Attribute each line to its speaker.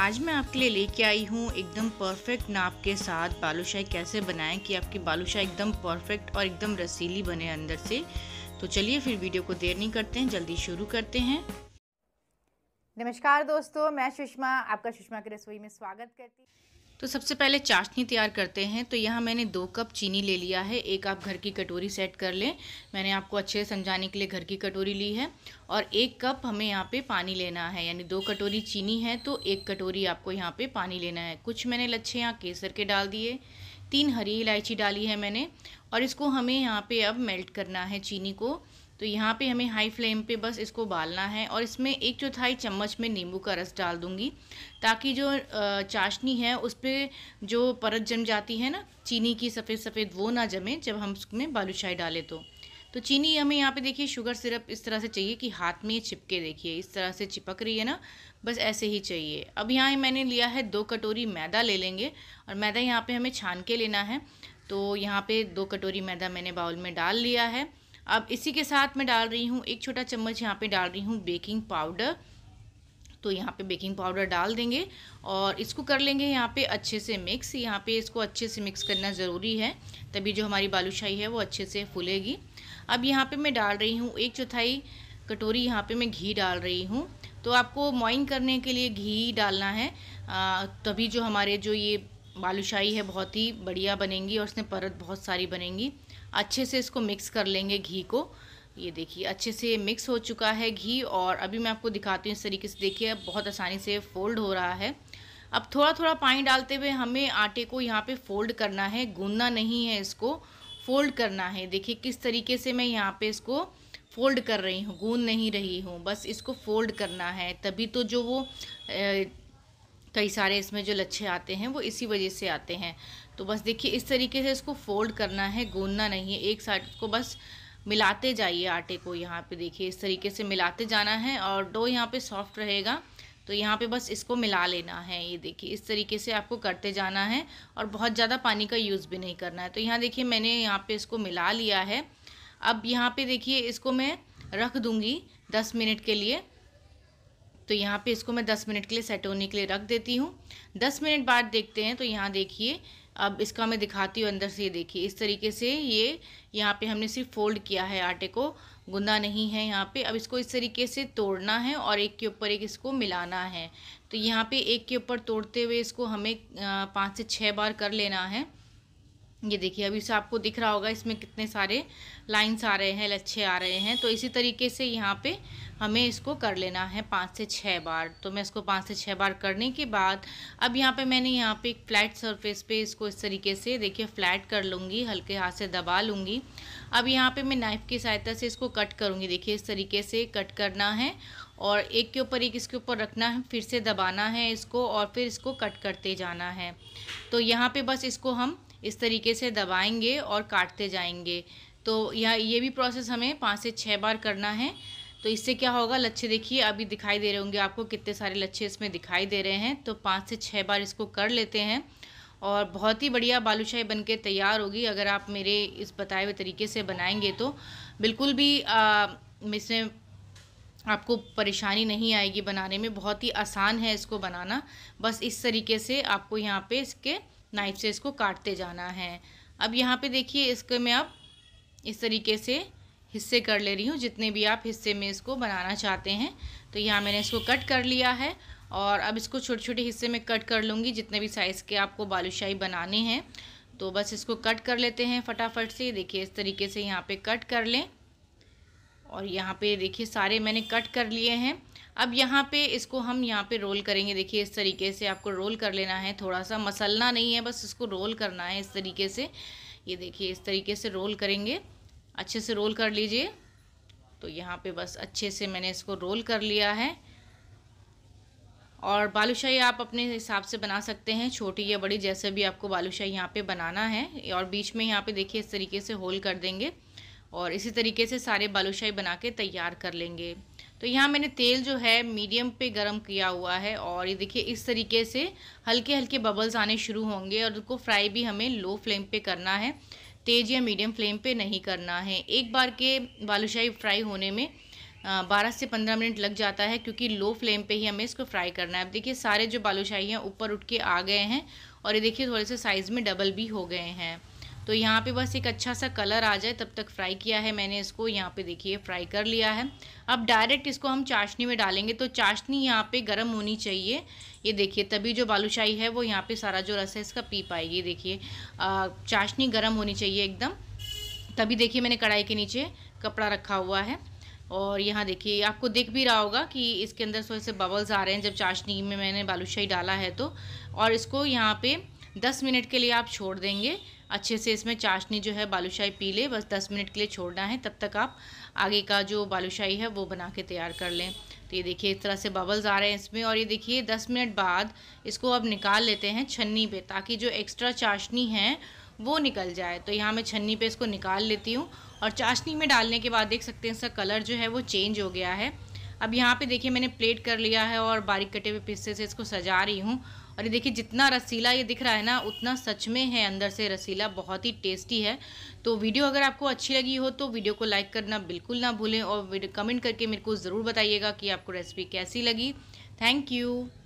Speaker 1: आज मैं आपके लिए लेके आई हूँ एकदम परफेक्ट नाप के साथ बालूशाही कैसे बनाएं कि आपकी बालूशाही एकदम परफेक्ट और एकदम रसीली बने अंदर से तो चलिए फिर वीडियो को देर नहीं करते हैं जल्दी शुरू करते हैं नमस्कार दोस्तों मैं सुषमा आपका सुषमा की रसोई में स्वागत करती तो सबसे पहले चाशनी तैयार करते हैं तो यहाँ मैंने दो कप चीनी ले लिया है एक आप घर की कटोरी सेट कर लें मैंने आपको अच्छे से समझाने के लिए घर की कटोरी ली है और एक कप हमें यहाँ पे पानी लेना है यानी दो कटोरी चीनी है तो एक कटोरी आपको यहाँ पे पानी लेना है कुछ मैंने लच्छे यहाँ केसर के डाल दिए तीन हरी इलायची डाली है मैंने और इसको हमें यहाँ पर अब मेल्ट करना है चीनी को तो यहाँ पे हमें हाई फ्लेम पे बस इसको उबालना है और इसमें एक चौथाई चम्मच में नींबू का रस डाल दूँगी ताकि जो चाशनी है उस पर जो परत जम जाती है ना चीनी की सफ़ेद सफ़ेद वो ना जमे जब हम उसमें बालूशाही डालें तो तो चीनी हमें यहाँ पे देखिए शुगर सिरप इस तरह से चाहिए कि हाथ में ये चिपके देखिए इस तरह से चिपक रही है ना बस ऐसे ही चाहिए अब यहाँ मैंने लिया है दो कटोरी मैदा ले लेंगे और मैदा यहाँ पे हमें छान के लेना है तो यहाँ पे दो कटोरी मैदा मैंने बाउल में डाल लिया है अब इसी के साथ मैं डाल रही हूँ एक छोटा चम्मच यहाँ पे डाल रही हूँ बेकिंग पाउडर तो यहाँ पे बेकिंग पाउडर डाल देंगे और इसको कर लेंगे यहाँ पे अच्छे से मिक्स यहाँ पे इसको अच्छे से मिक्स करना ज़रूरी है तभी जो हमारी बालूशाही है वो अच्छे से फूलेगी अब यहाँ पर मैं डाल रही हूँ एक चौथाई कटोरी यहाँ पर मैं घी डाल रही हूँ तो आपको मॉइन करने के लिए घी डालना है तभी जो हमारे जो ये बालूशाही है बहुत ही बढ़िया बनेंगी और उसमें परत बहुत सारी बनेंगी अच्छे से इसको मिक्स कर लेंगे घी को ये देखिए अच्छे से मिक्स हो चुका है घी और अभी मैं आपको दिखाती हूँ इस तरीके से देखिए अब बहुत आसानी से फोल्ड हो रहा है अब थोड़ा थोड़ा पानी डालते हुए हमें आटे को यहाँ पे फोल्ड करना है गूंदना नहीं है इसको फोल्ड करना है देखिए किस तरीके से मैं यहाँ पे इसको फोल्ड कर रही हूँ गूंद नहीं रही हूँ बस इसको फोल्ड करना है तभी तो जो वो कई सारे इसमें जो लच्छे आते हैं वो इसी वजह से आते हैं तो बस देखिए इस तरीके से इसको फोल्ड करना है गूंदना नहीं है एक साइड को बस मिलाते जाइए आटे को यहाँ पे देखिए इस तरीके से मिलाते जाना है और डो यहाँ पे सॉफ्ट रहेगा तो यहाँ पे बस इसको मिला लेना है ये देखिए इस तरीके से आपको करते जाना है और बहुत ज़्यादा पानी का यूज़ भी नहीं करना है तो यहाँ देखिए मैंने यहाँ पर इसको मिला लिया है अब यहाँ पर देखिए इसको मैं रख दूँगी दस मिनट के लिए तो यहाँ पे इसको मैं 10 मिनट के लिए सेट होने के लिए रख देती हूँ 10 मिनट बाद देखते हैं तो यहाँ देखिए अब इसका मैं दिखाती हूँ अंदर से ये देखिए इस तरीके से ये यहाँ पे हमने सिर्फ फोल्ड किया है आटे को गुंदा नहीं है यहाँ पे अब इसको इस तरीके से तोड़ना है और एक के ऊपर एक इसको मिलाना है तो यहाँ पे एक के ऊपर तोड़ते हुए इसको हमें पाँच से छः बार कर लेना है ये देखिए अभी से आपको दिख रहा होगा इसमें कितने सारे लाइन्स आ रहे हैं लच्छे आ रहे हैं तो इसी तरीके से यहाँ पे हमें इसको कर लेना है पाँच से छः बार तो मैं इसको पाँच से छः बार करने के बाद अब यहाँ पे मैंने यहाँ पे एक फ्लैट सरफेस पे इसको इस तरीके से देखिए फ्लैट कर लूँगी हल्के हाथ से दबा लूँगी अब यहाँ पर मैं नाइफ़ की सहायता से इसको कट करूँगी देखिए इस तरीके से कट करना है और एक के ऊपर एक इसके ऊपर रखना है फिर से दबाना है इसको और फिर इसको कट करते जाना है तो यहाँ पर बस इसको हम इस तरीके से दबाएंगे और काटते जाएंगे तो यह ये भी प्रोसेस हमें पाँच से छः बार करना है तो इससे क्या होगा लच्छे देखिए अभी दिखाई दे रहे होंगे आपको कितने सारे लच्छे इसमें दिखाई दे रहे हैं तो पाँच से छः बार इसको कर लेते हैं और बहुत ही बढ़िया बालूशाही बन के तैयार होगी अगर आप मेरे इस बताए हुए तरीके से बनाएंगे तो बिल्कुल भी इसमें आपको परेशानी नहीं आएगी बनाने में बहुत ही आसान है इसको बनाना बस इस तरीके से आपको यहाँ पे इसके नाइफ से इसको काटते जाना है अब यहाँ पे देखिए इसके मैं अब इस तरीके से हिस्से कर ले रही हूँ जितने भी आप हिस्से में इसको बनाना चाहते हैं तो यहाँ मैंने इसको कट कर लिया है और अब इसको छोटे छोटे हिस्से में कट कर लूँगी जितने भी साइज़ के आपको बालूशाही बनाने हैं तो बस इसको कट कर लेते हैं फटाफट से देखिए इस तरीके से यहाँ पर कट कर लें और यहाँ पे देखिए सारे मैंने कट कर लिए हैं अब यहाँ पे इसको हम यहाँ पे रोल करेंगे देखिए इस तरीके से आपको रोल कर लेना है थोड़ा सा मसलना नहीं है बस इसको रोल करना है इस तरीके से ये देखिए इस तरीके से रोल करेंगे अच्छे से रोल कर लीजिए तो यहाँ पे बस अच्छे से मैंने इसको रोल कर लिया है और बालूशाही आप अपने हिसाब से बना सकते हैं छोटी या बड़ी जैसे भी आपको बालूशाही यहाँ पे बनाना है और बीच में यहाँ पे देखिए इस तरीके से होल कर देंगे और इसी तरीके से सारे बालूशाही बना के तैयार कर लेंगे तो यहाँ मैंने तेल जो है मीडियम पे गरम किया हुआ है और ये देखिए इस तरीके से हल्के हल्के बबल्स आने शुरू होंगे और उसको फ्राई भी हमें लो फ्लेम पे करना है तेज़ या मीडियम फ्लेम पे नहीं करना है एक बार के बालूशाही फ्राई होने में बारह से पंद्रह मिनट लग जाता है क्योंकि लो फ्लेम पे ही हमें इसको फ्राई करना है अब देखिए सारे जो बालूशाही हैं ऊपर उठ के आ गए हैं और ये देखिए थोड़े से साइज़ में डबल भी हो गए हैं तो यहाँ पे बस एक अच्छा सा कलर आ जाए तब तक फ्राई किया है मैंने इसको यहाँ पे देखिए फ्राई कर लिया है अब डायरेक्ट इसको हम चाशनी में डालेंगे तो चाशनी यहाँ पे गर्म होनी चाहिए ये देखिए तभी जो बालूशाही है वो यहाँ पे सारा जो रस है इसका पी पाएगी देखिए चाशनी गर्म होनी चाहिए एकदम तभी देखिए मैंने कढ़ाई के नीचे कपड़ा रखा हुआ है और यहाँ देखिए आपको देख भी रहा होगा कि इसके अंदर थोड़े से बबल्स आ रहे हैं जब चाशनी में मैंने बालूशाही डाला है तो और इसको यहाँ पर दस मिनट के लिए आप छोड़ देंगे अच्छे से इसमें चाशनी जो है बालूशाही पी ले बस दस मिनट के लिए छोड़ना है तब तक आप आगे का जो बालूशाही है वो बना के तैयार कर लें तो ये देखिए इस तरह से बबल्स आ रहे हैं इसमें और ये देखिए दस मिनट बाद इसको अब निकाल लेते हैं छन्नी पे ताकि जो एक्स्ट्रा चाशनी है वो निकल जाए तो यहाँ मैं छन्नी पे इसको निकाल लेती हूँ और चाशनी में डालने के बाद देख सकते हैं इसका कलर जो है वो चेंज हो गया है अब यहाँ पे देखिए मैंने प्लेट कर लिया है और बारीक कटे हुए पिस्से से इसको सजा रही हूँ और ये देखिए जितना रसीला ये दिख रहा है ना उतना सच में है अंदर से रसीला बहुत ही टेस्टी है तो वीडियो अगर आपको अच्छी लगी हो तो वीडियो को लाइक करना बिल्कुल ना भूलें और कमेंट करके मेरे को ज़रूर बताइएगा कि आपको रेसिपी कैसी लगी थैंक यू